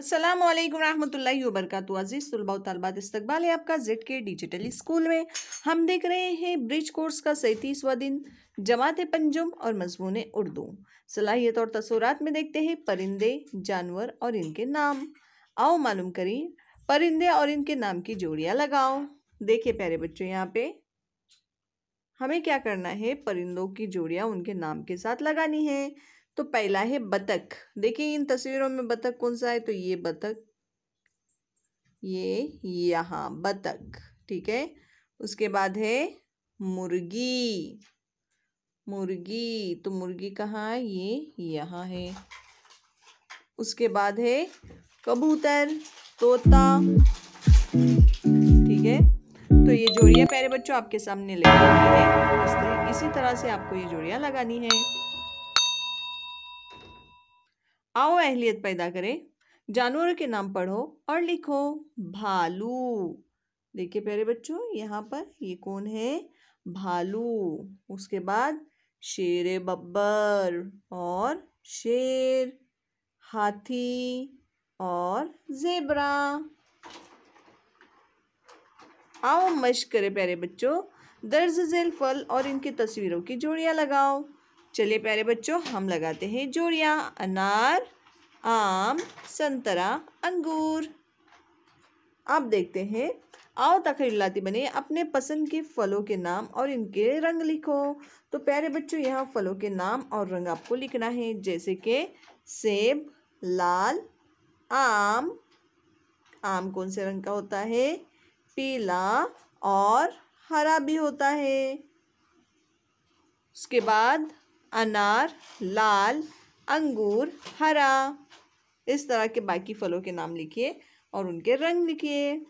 असलम वरहमल वरक अजीज़ तलबा तलबात इस्तबाल है आपका जेड के डिजिटल स्कूल में हम देख रहे हैं ब्रिज कोर्स का सैंतीसवा दिन जमात पंजुम और मजमून उर्दू सलाहियत और तस्वूरत में देखते हैं परिंदे जानवर और इनके नाम आओ मालूम करें परिंदे और इनके नाम की जोड़ियाँ लगाओ देखिए प्यारे बच्चों यहाँ पे हमें क्या करना है परिंदों की जोड़ियाँ उनके नाम के साथ लगानी है तो पहला है बतख देखिए इन तस्वीरों में बतख कौन सा है तो ये बतख ये यहाँ बतख ठीक है उसके बाद है मुर्गी मुर्गी तो मुर्गी कहाँ है ये यहाँ है उसके बाद है कबूतर तोता ठीक है तो ये जोड़ियाँ प्यारे बच्चों आपके सामने लगी हुई इसी तरह से आपको ये जोड़ियाँ लगानी है आओ अहलियत पैदा करें जानवरों के नाम पढ़ो और लिखो भालू देखिए प्यारे बच्चों यहाँ पर ये कौन है भालू उसके बाद शेर बब्बर और शेर हाथी और जेबरा आओ मश करें प्यारे बच्चों दर्ज झेल फल और इनकी तस्वीरों की जोड़ियाँ लगाओ चलिए प्यारे बच्चों हम लगाते हैं जोड़ियाँ अनार आम संतरा अंगूर आप देखते हैं आओ लाती बने अपने पसंद के फलों के नाम और इनके रंग लिखो तो प्यारे बच्चों यहाँ फलों के नाम और रंग आपको लिखना है जैसे कि सेब लाल आम आम कौन से रंग का होता है पीला और हरा भी होता है उसके बाद अनार लाल अंगूर हरा इस तरह के बाकी फलों के नाम लिखिए और उनके रंग लिखिए